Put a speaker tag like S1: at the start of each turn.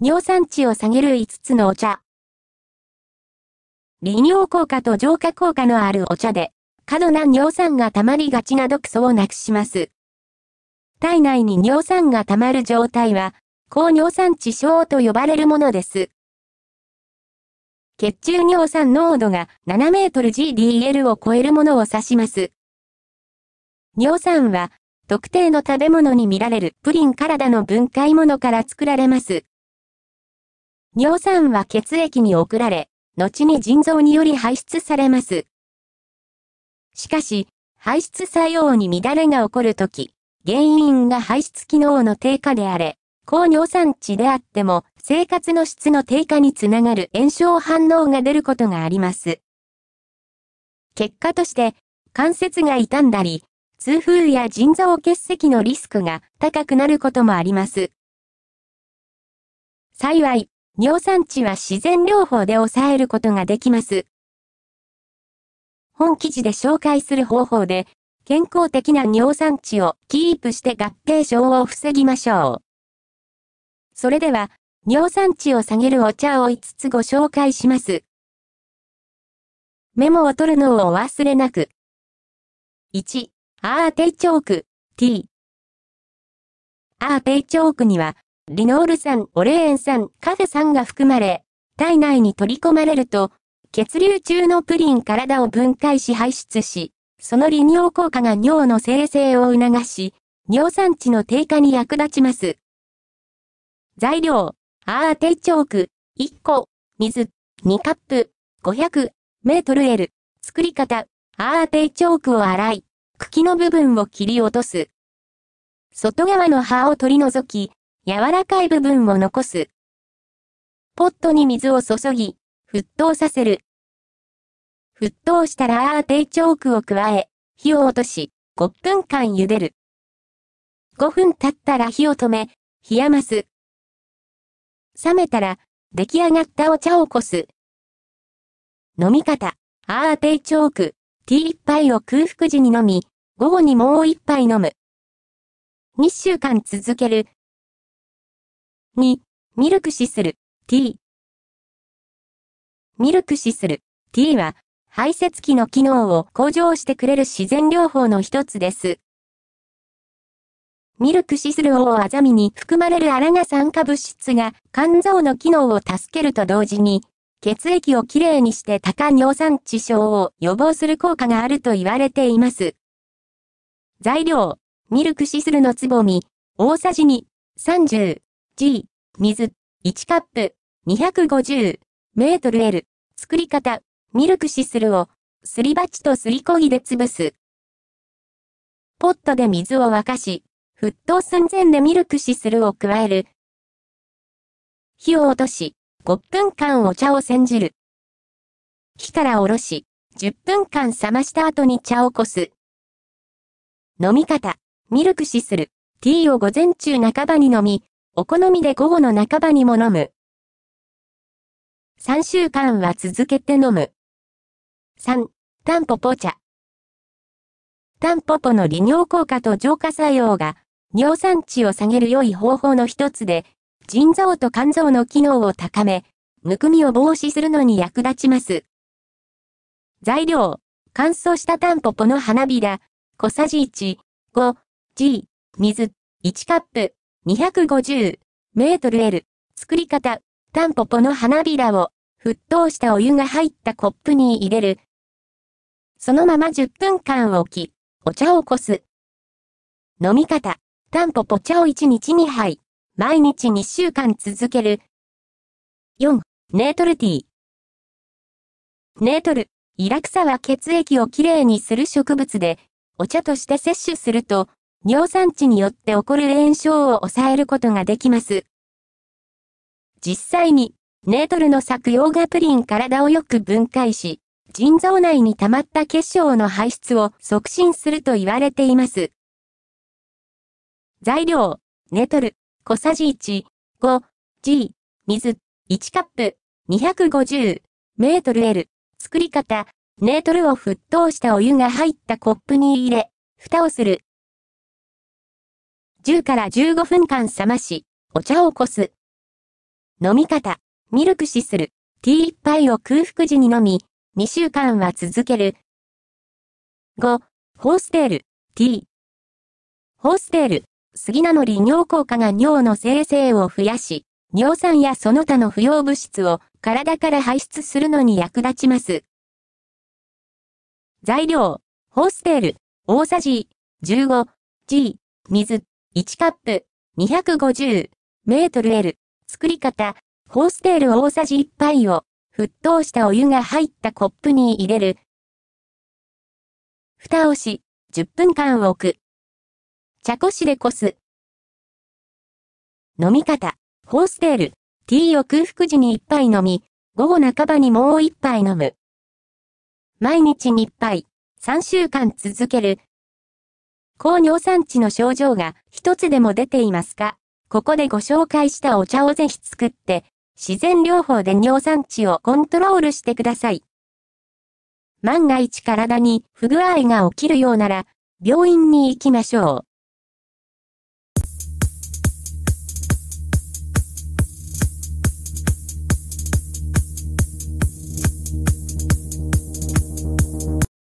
S1: 尿酸値を下げる5つのお茶。利尿効果と浄化効果のあるお茶で、過度な尿酸が溜まりがちな毒素をなくします。体内に尿酸が溜まる状態は、高尿酸値症と呼ばれるものです。血中尿酸濃度が7メートル GDL を超えるものを指します。尿酸は、特定の食べ物に見られるプリン体の分解物から作られます。尿酸は血液に送られ、後に腎臓により排出されます。しかし、排出作用に乱れが起こるとき、原因が排出機能の低下であれ、高尿酸値であっても、生活の質の低下につながる炎症反応が出ることがあります。結果として、関節が傷んだり、痛風や腎臓結石のリスクが高くなることもあります。幸い、尿酸値は自然療法で抑えることができます。本記事で紹介する方法で、健康的な尿酸値をキープして合併症を防ぎましょう。それでは、尿酸値を下げるお茶を5つご紹介します。メモを取るのをお忘れなく。1、アーテイチョーク、T。アーテイチョークには、リノール酸、オレエン酸、カフェ酸が含まれ、体内に取り込まれると、血流中のプリン体を分解し排出し、その利尿効果が尿の生成を促し、尿酸値の低下に役立ちます。材料、アーテイチョーク、1個、水、2カップ、500メートル L。作り方、アーテイチョークを洗い、茎の部分を切り落とす。外側の葉を取り除き、柔らかい部分を残す。ポットに水を注ぎ、沸騰させる。沸騰したらアーテイチョークを加え、火を落とし、5分間茹でる。5分経ったら火を止め、冷やます。冷めたら、出来上がったお茶をこす。飲み方、アーテイチョーク、ティー一杯を空腹時に飲み、午後にもう一杯飲む。2週間続ける、2、ミルクシスル、t。ミルクシスル、t は、排泄器の機能を向上してくれる自然療法の一つです。ミルクシスルをアザミに含まれるアラが酸化物質が肝臓の機能を助けると同時に、血液をきれいにして多汗尿酸値症を予防する効果があると言われています。材料、ミルクシスルのつぼみ、大さじ2、30。G、水、1カップ、250メートル L。作り方、ミルクシスルを、すり鉢とすりこぎで潰す。ポットで水を沸かし、沸騰寸前でミルクシスルを加える。火を落とし、5分間お茶を煎じる。火からおろし、10分間冷ました後に茶をこす。飲み方、ミルクシスル、ティーを午前中半ばに飲み、お好みで午後の半ばにも飲む。3週間は続けて飲む。3、タンポポ茶。タンポポの利尿効果と浄化作用が、尿酸値を下げる良い方法の一つで、腎臓と肝臓の機能を高め、むくみを防止するのに役立ちます。材料、乾燥したタンポポの花びら、小さじ1、5、g、水、1カップ。250メートル L。作り方。タンポポの花びらを沸騰したお湯が入ったコップに入れる。そのまま10分間置き、お茶をこす。飲み方。タンポポ茶を1日2杯。毎日2週間続ける。4. ネートルティー。ネートル。イラクサは血液をきれいにする植物で、お茶として摂取すると、尿酸値によって起こる炎症を抑えることができます。実際に、ネートルの作用がプリン体をよく分解し、腎臓内に溜まった結晶の排出を促進すると言われています。材料、ネトル、小さじ1、5、G、水、1カップ、250、メートル L、作り方、ネートルを沸騰したお湯が入ったコップに入れ、蓋をする。10から15分間冷まし、お茶をこす。飲み方、ミルク死する、ティー一杯を空腹時に飲み、2週間は続ける。5、ホーステール、ティー。ホーステール、杉なの利尿効果が尿の生成を増やし、尿酸やその他の不要物質を体から排出するのに役立ちます。材料、ホーステール、大さじ 15g、水。1カップ、250メートル L。作り方、ホーステール大さじ1杯を、沸騰したお湯が入ったコップに入れる。蓋をし、10分間置く。茶こしでこす。飲み方、ホーステール、ティーを空腹時に1杯飲み、午後半ばにもう1杯飲む。毎日に1杯、3週間続ける。高尿酸値の症状が一つでも出ていますかここでご紹介したお茶をぜひ作って、自然療法で尿酸値をコントロールしてください。万が一体に不具合が起きるようなら、病院に行きましょう。